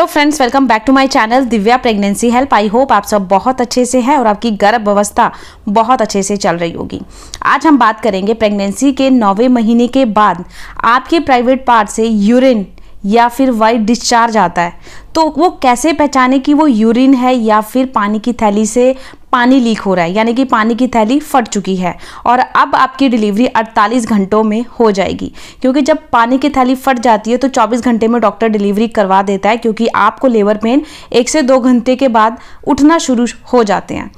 hello friends welcome back to my channel Divya pregnancy help I hope आप सब बहुत अच्छे से हैं और आपकी गर्भ अवस्था बहुत अच्छे से चल रही होगी आज हम बात करेंगे प्रेगनेंसी के नौवे महीने के बाद आपके प्राइवेट पार्ट से यूरिन या फिर वाइट डिस्चार्ज आता है तो वो कैसे पहचाने कि वो यूरिन है या फिर पानी की थैली से पानी लीक हो रहा है यानी कि पानी की थैली फट चुकी है और अब आपकी डिलीवरी 48 घंटों में हो जाएगी क्योंकि जब पानी की थैली फट जाती है तो 24 घंटे में डॉक्टर डिलीवरी करवा देता है क्योंकि आपको लेबर पेन एक से दो घंटे के बाद उठना शुरू हो जाते हैं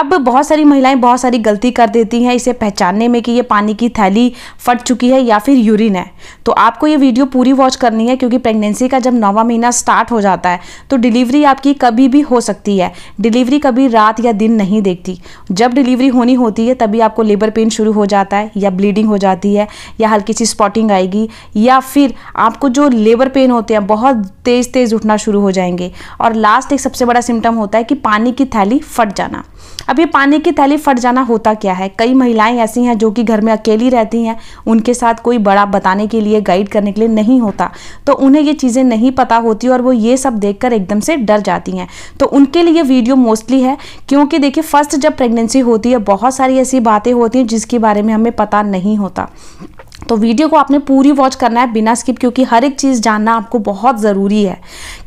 अब बहुत सारी महिलाएं बहुत सारी गलती कर देती हैं इसे पहचानने में कि ये पानी की थैली फट चुकी है या फिर यूरिन है तो आपको ये वीडियो पूरी वॉच करनी है क्योंकि प्रेगनेंसी का जब नौवा महीना स्टार्ट हो जाता आता है तो डिलीवरी आपकी कभी भी हो सकती है डिलीवरी कभी रात या दिन नहीं देखती जब डिलीवरी होनी होती है तभी आपको लेबर पेन शुरू हो जाता है या ब्लीडिंग हो जाती है या हल्की सी स्पॉटिंग आएगी या फिर आपको जो लेबर पेन होते हैं बहुत तेज़ तेज़ उठना शुरू हो जाएंगे और लास्ट एक सबसे बड़ा सिम्टम होता है कि पानी की थैली फट जाना अब ये पानी की थैली फट जाना होता क्या है कई महिलाएं ऐसी हैं जो कि घर में अकेली रहती हैं उनके साथ कोई बड़ा बताने के लिए गाइड करने के लिए नहीं होता तो उन्हें ये चीज़ें नहीं पता होती और वो ये सब सब देखकर एकदम से डर जाती हैं तो उनके लिए वीडियो मोस्टली है क्योंकि देखिए फर्स्ट जब प्रेगनेंसी होती है बहुत सारी ऐसी बातें होती हैं जिसके बारे में हमें पता नहीं होता तो वीडियो को आपने पूरी वॉच करना है बिना स्किप क्योंकि हर एक चीज़ जानना आपको बहुत ज़रूरी है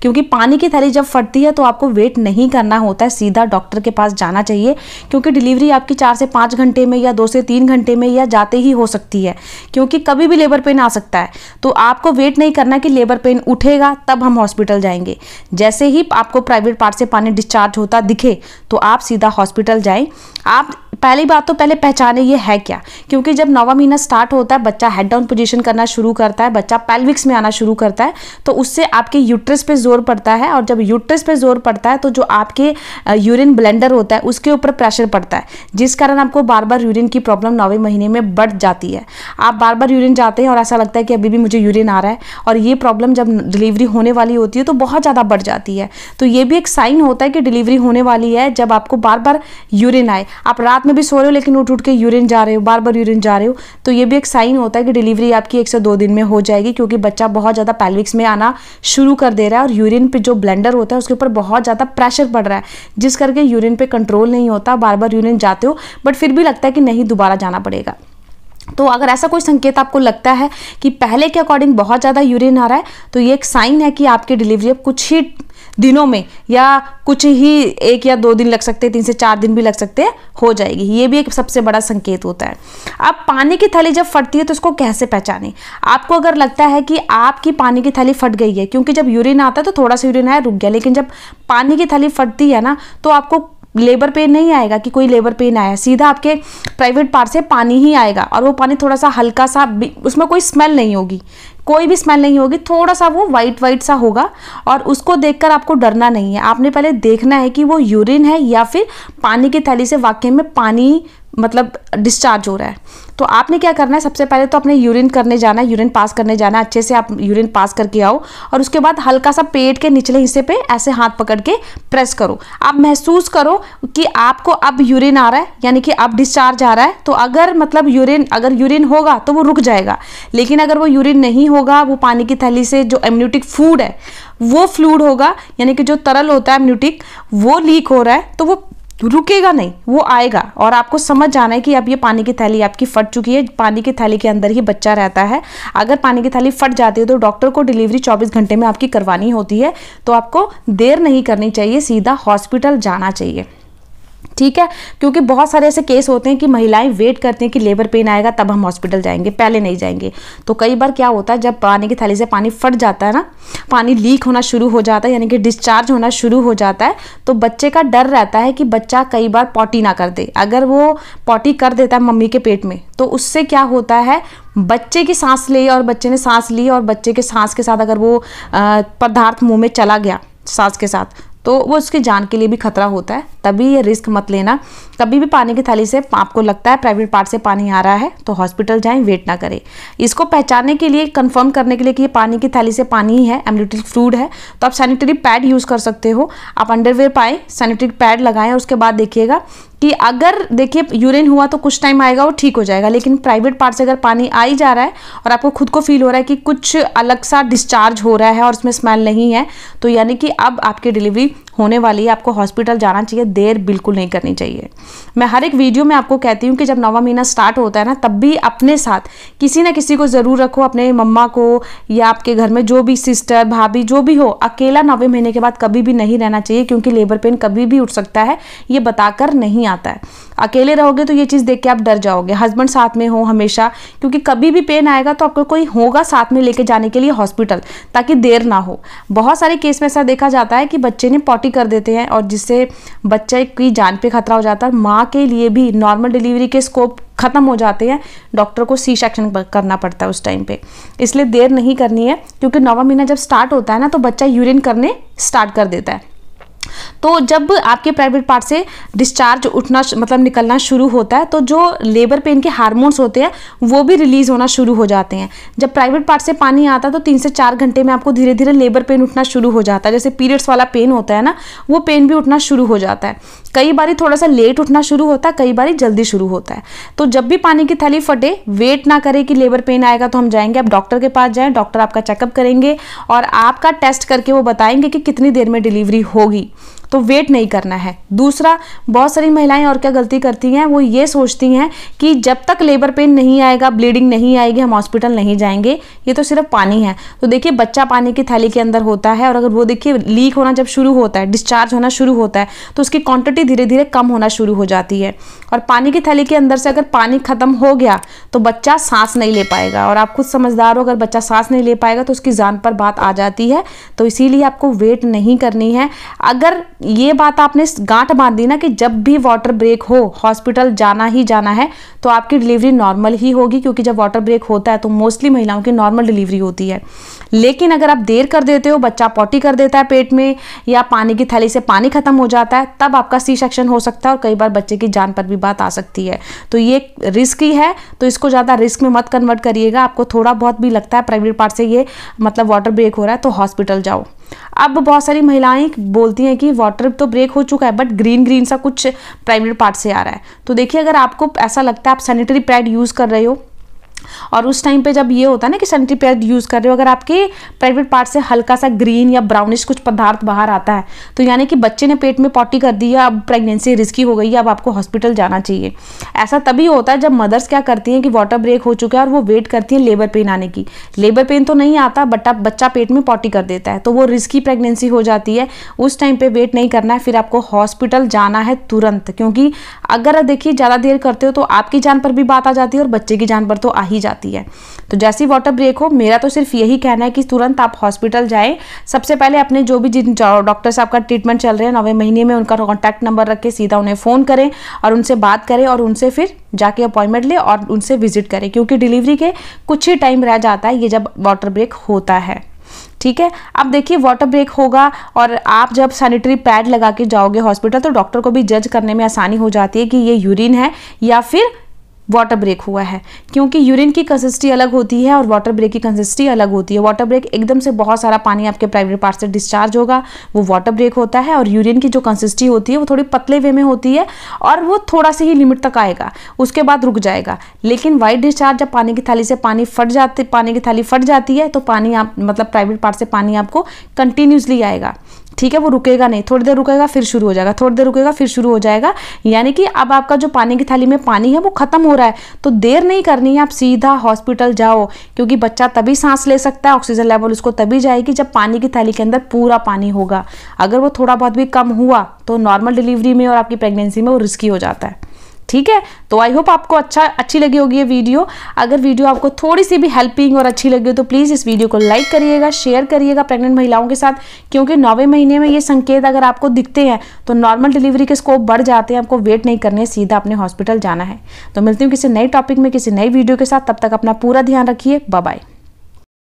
क्योंकि पानी की थैली जब फटती है तो आपको वेट नहीं करना होता है सीधा डॉक्टर के पास जाना चाहिए क्योंकि डिलीवरी आपकी चार से पाँच घंटे में या दो से तीन घंटे में या जाते ही हो सकती है क्योंकि कभी भी लेबर पेन आ सकता है तो आपको वेट नहीं करना कि लेबर पेन उठेगा तब हम हॉस्पिटल जाएंगे जैसे ही आपको प्राइवेट पार्ट से पानी डिस्चार्ज होता दिखे तो आप सीधा हॉस्पिटल जाएँ आप पहली बात तो पहले पहचाने ये है क्या क्योंकि जब नवा महीना स्टार्ट होता है बच्चा बच्चा हेड डाउन पोजीशन करना शुरू करता है बच्चा पेल्विक्स में आना शुरू करता है तो उससे आपके यूट्रस पे जोर पड़ता है और जब यूट्रस पे जोर पड़ता है तो जो आपके यूरिन ब्लेंडर होता है उसके ऊपर प्रेशर पड़ता है जिस कारण आपको बार बार यूरिन की प्रॉब्लम नौवें महीने में बढ़ जाती है आप बार बार यूरिन जाते हैं और ऐसा लगता है कि अभी भी मुझे यूरिन आ रहा है और ये प्रॉब्लम जब डिलीवरी होने वाली होती है तो बहुत ज़्यादा बढ़ जाती है तो ये भी एक साइन होता है कि डिलीवरी होने वाली है जब आपको बार बार यूरिन आए आप रात में भी सो रहे हो लेकिन उठ उठ के यूरिन जा रहे हो बार बार यूरिन जा रहे हो तो ये भी एक साइन होता है होता है कि डिलीवरी आपकी एक से दो दिन में हो जाएगी क्योंकि बच्चा बहुत ज़्यादा पैल्विक्स में आना शुरू कर दे रहा है और यूरिन पे जो ब्लेंडर होता है उसके ऊपर बहुत ज़्यादा प्रेशर पड़ रहा है जिस करके यूरिन पे कंट्रोल नहीं होता बार बार यूरिन जाते हो बट फिर भी लगता है कि नहीं दोबारा जाना पड़ेगा तो अगर ऐसा कोई संकेत आपको लगता है कि पहले के अकॉर्डिंग बहुत ज़्यादा यूरिन आ रहा है तो ये एक साइन है कि आपकी डिलीवरी अब कुछ ही दिनों में या कुछ ही एक या दो दिन लग सकते हैं तीन से चार दिन भी लग सकते हैं हो जाएगी ये भी एक सबसे बड़ा संकेत होता है अब पानी की थैली जब फटती है तो उसको कैसे पहचाने आपको अगर लगता है कि आपकी पानी की थैली फट गई है क्योंकि जब यूरिन आता है तो थोड़ा सा यूरिन आया रुक गया लेकिन जब पानी की थैली फटती है ना तो आपको लेबर पेन नहीं आएगा कि कोई लेबर पेन आया सीधा आपके प्राइवेट पार्ट से पानी ही आएगा और वो पानी थोड़ा सा हल्का सा उसमें कोई स्मेल नहीं होगी कोई भी स्मेल नहीं होगी थोड़ा सा वो वाइट वाइट सा होगा और उसको देखकर आपको डरना नहीं है आपने पहले देखना है कि वो यूरिन है या फिर पानी की थैली से वाकई में पानी मतलब डिस्चार्ज हो रहा है तो आपने क्या करना है सबसे पहले तो अपने यूरिन करने जाना है यूरिन पास करने जाना है अच्छे से आप यूरिन पास करके आओ और उसके बाद हल्का सा पेट के निचले हिस्से पे ऐसे हाथ पकड़ के प्रेस करो आप महसूस करो कि आपको अब यूरिन आ रहा है यानी कि अब डिस्चार्ज आ रहा है तो अगर मतलब यूरिन अगर यूरिन होगा तो वो रुक जाएगा लेकिन अगर वो यूरिन नहीं होगा वो पानी की थैली से जो एम्यूटिक फूड है वो फ्लूड होगा यानी कि जो तरल होता है एम्यूटिक वो लीक हो रहा है तो वो रुकेगा नहीं वो आएगा और आपको समझ जाना है कि अब ये पानी की थैली आपकी फट चुकी है पानी की थैली के अंदर ही बच्चा रहता है अगर पानी की थैली फट जाती है तो डॉक्टर को डिलीवरी 24 घंटे में आपकी करवानी होती है तो आपको देर नहीं करनी चाहिए सीधा हॉस्पिटल जाना चाहिए ठीक है क्योंकि बहुत सारे ऐसे केस होते हैं कि महिलाएं वेट करती हैं कि लेबर पेन आएगा तब हम हॉस्पिटल जाएंगे पहले नहीं जाएंगे तो कई बार क्या होता है जब पानी की थाली से पानी फट जाता है ना पानी लीक होना शुरू हो जाता है यानी कि डिस्चार्ज होना शुरू हो जाता है तो बच्चे का डर रहता है कि बच्चा कई बार पॉटी ना कर दे अगर वो पॉटी कर देता है मम्मी के पेट में तो उससे क्या होता है बच्चे की सांस ले और बच्चे ने सांस ली और बच्चे के सांस के साथ अगर वो पदार्थ मुँह में चला गया सांस के साथ तो वो उसकी जान के लिए भी खतरा होता है तभी ये रिस्क मत लेना कभी भी पानी की थाली से आपको लगता है प्राइवेट पार्ट से पानी आ रहा है तो हॉस्पिटल जाएं वेट ना करें इसको पहचानने के लिए कंफर्म करने के लिए कि ये पानी की थाली से पानी ही है एमलिटिक फ्लूड है तो आप सैनिटरी पैड यूज़ कर सकते हो आप अंडरवेयर पाएँ सैनिटरी पैड लगाएं उसके बाद देखिएगा कि अगर देखिए यूरिन हुआ तो कुछ टाइम आएगा वो ठीक हो जाएगा लेकिन प्राइवेट पार्ट से अगर पानी आ ही जा रहा है और आपको खुद को फील हो रहा है कि कुछ अलग सा डिस्चार्ज हो रहा है और उसमें स्मेल नहीं है तो यानी कि अब आपकी डिलीवरी होने वाली है आपको हॉस्पिटल जाना चाहिए देर बिल्कुल नहीं करनी चाहिए मैं हर एक वीडियो में आपको कहती हूँ कि जब नवा महीना स्टार्ट होता है ना तब भी अपने साथ किसी ना किसी को ज़रूर रखो अपने मम्मा को या आपके घर में जो भी सिस्टर भाभी जो भी हो अकेला नवे महीने के बाद कभी भी नहीं रहना चाहिए क्योंकि लेबर पेन कभी भी उठ सकता है ये बताकर नहीं आता है अकेले रहोगे तो ये चीज़ देख के आप डर जाओगे हस्बैंड साथ में हो हमेशा क्योंकि कभी भी पेन आएगा तो आपको कोई होगा साथ में लेके जाने के लिए हॉस्पिटल ताकि देर ना हो बहुत सारे केस में ऐसा देखा जाता है कि बच्चे ने पॉटी कर देते हैं और जिससे बच्चे की जान पे खतरा हो जाता है माँ के लिए भी नॉर्मल डिलीवरी के स्कोप ख़त्म हो जाते हैं डॉक्टर को सी सेक्शन करना पड़ता है उस टाइम पे इसलिए देर नहीं करनी है क्योंकि नवा महीना जब स्टार्ट होता है ना तो बच्चा यूरिन करने स्टार्ट कर देता है तो जब आपके प्राइवेट पार्ट से डिस्चार्ज उठना मतलब निकलना शुरू होता है तो जो लेबर पेन के हार्मोन्स होते हैं वो भी रिलीज होना शुरू हो जाते हैं जब प्राइवेट पार्ट से पानी आता है तो तीन से चार घंटे में आपको धीरे धीरे लेबर पेन उठना शुरू हो जाता है जैसे पीरियड्स वाला पेन होता है ना वो पेन भी उठना शुरू हो जाता है कई बार थोड़ा सा लेट उठना शुरू होता है कई बार जल्दी शुरू होता है तो जब भी पानी की थैली फटे वेट ना करें कि लेबर पेन आएगा तो हम जाएंगे आप डॉक्टर के पास जाएं डॉक्टर आपका चेकअप करेंगे और आपका टेस्ट करके वो बताएंगे कि कितनी देर में डिलीवरी होगी तो वेट नहीं करना है दूसरा बहुत सारी महिलाएं और क्या गलती करती हैं वो ये सोचती हैं कि जब तक लेबर पेन नहीं आएगा ब्लीडिंग नहीं आएगी हम हॉस्पिटल नहीं जाएंगे ये तो सिर्फ पानी है तो देखिए बच्चा पानी की थैली के अंदर होता है और अगर वो देखिए लीक होना जब शुरू होता है डिस्चार्ज होना शुरू होता है तो उसकी क्वान्टिटी धीरे धीरे कम होना शुरू हो जाती है और पानी की थैली के अंदर से अगर पानी ख़त्म हो गया तो बच्चा सांस नहीं ले पाएगा और आप खुद समझदार हो अगर बच्चा सांस नहीं ले पाएगा तो उसकी जान पर बात आ जाती है तो इसीलिए आपको वेट नहीं करनी है अगर ये बात आपने गांठ बांध दी ना कि जब भी वाटर ब्रेक हो हॉस्पिटल जाना ही जाना है तो आपकी डिलीवरी नॉर्मल ही होगी क्योंकि जब वाटर ब्रेक होता है तो मोस्टली महिलाओं की नॉर्मल डिलीवरी होती है लेकिन अगर आप देर कर देते हो बच्चा पॉटी कर देता है पेट में या पानी की थैली से पानी खत्म हो जाता है तब आपका सी सेक्शन हो सकता है और कई बार बच्चे की जान पर भी बात आ सकती है तो ये रिस्क ही है तो इसको ज़्यादा रिस्क में मत कन्वर्ट करिएगा आपको थोड़ा बहुत भी लगता है प्राइवेट पार्ट से ये मतलब वाटर ब्रेक हो रहा है तो हॉस्पिटल जाओ अब बहुत सारी महिलाएं बोलती हैं कि वाटर तो ब्रेक हो चुका है बट ग्रीन ग्रीन सा कुछ प्राइमरी पार्ट से आ रहा है तो देखिए अगर आपको ऐसा लगता है आप सैनिटरी पैड यूज़ कर रहे हो और उस टाइम पे जब ये होता है ना कि पैड यूज़ कर रहे हो अगर आपके प्राइवेट पार्ट से हल्का सा ग्रीन या ब्राउनिश कुछ पदार्थ बाहर आता है तो यानी कि बच्चे ने पेट में पॉटी कर दी है अब प्रेगनेंसी रिस्की हो गई है अब आपको हॉस्पिटल जाना चाहिए ऐसा तभी होता है जब मदर्स क्या करती हैं कि वाटर ब्रेक हो चुका है और वो वेट करती हैं लेबर पेन आने की लेबर पेन तो नहीं आता बट अब बच्चा पेट में पॉटी कर देता है तो वो रिस्की प्रेगनेंसी हो जाती है उस टाइम पर वेट नहीं करना है फिर आपको हॉस्पिटल जाना है तुरंत क्योंकि अगर देखिए ज़्यादा देर करते हो तो आपकी जान पर भी बात आ जाती है और बच्चे की जान पर तो आ ही जाती है तो जैसे ही वाटर ब्रेक हो मेरा तो सिर्फ यही कहना है कि तुरंत आप हॉस्पिटल जाएं सबसे पहले अपने जो भी जिन डॉक्टर साहब का ट्रीटमेंट चल रहे हैं नौवे महीने में उनका कॉन्टैक्ट नंबर रख के सीधा उन्हें फ़ोन करें और उनसे बात करें और उनसे फिर जाके अपॉइंटमेंट लें और उनसे विजिट करें क्योंकि डिलीवरी के कुछ ही टाइम रह जाता है ये जब वाटर ब्रेक होता है ठीक है अब देखिए वाटर ब्रेक होगा और आप जब सैनिटरी पैड लगा के जाओगे हॉस्पिटल तो डॉक्टर को भी जज करने में आसानी हो जाती है कि ये यूरिन है या फिर वाटर ब्रेक हुआ है क्योंकि यूरिन की कंसिस्टी अलग होती है और वाटर ब्रेक की कंसिस्टी अलग होती है वाटर ब्रेक एकदम से बहुत सारा पानी आपके प्राइवेट पार्ट से डिस्चार्ज होगा वो वाटर ब्रेक होता है और यूरिन की जो कंसिस्टी होती है वो थोड़ी पतले वे में होती है और वो थोड़ा सा ही लिमिट तक आएगा उसके बाद रुक जाएगा लेकिन वाइट डिस्चार्ज जब पानी की थाली से पानी फट जाती पानी की थाली फट जाती है तो पानी आप मतलब प्राइवेट पार्ट से पानी आपको कंटिन्यूसली आएगा ठीक है वो रुकेगा नहीं थोड़ी देर रुकेगा फिर शुरू हो जाएगा थोड़ी देर रुकेगा फिर शुरू हो जाएगा यानी कि अब आपका जो पानी की थाली में पानी है वो खत्म हो रहा है तो देर नहीं करनी है आप सीधा हॉस्पिटल जाओ क्योंकि बच्चा तभी सांस ले सकता है ऑक्सीजन लेवल उसको तभी जाएगी जब पानी की थाली के अंदर पूरा पानी होगा अगर वो थोड़ा बहुत भी कम हुआ तो नॉर्मल डिलीवरी में और आपकी प्रेगनेंसी में वो रिस्की हो जाता है ठीक है तो आई होप आपको अच्छा अच्छी लगी होगी ये वीडियो अगर वीडियो आपको थोड़ी सी भी हेल्पिंग और अच्छी लगी हो तो प्लीज़ इस वीडियो को लाइक करिएगा शेयर करिएगा प्रेग्नेंट महिलाओं के साथ क्योंकि नौवे महीने में ये संकेत अगर आपको दिखते हैं तो नॉर्मल डिलीवरी के स्कोप बढ़ जाते हैं आपको वेट नहीं करने सीधा अपने हॉस्पिटल जाना है तो मिलती हूँ किसी नए टॉपिक में किसी नई वीडियो के साथ तब तक अपना पूरा ध्यान रखिए बाय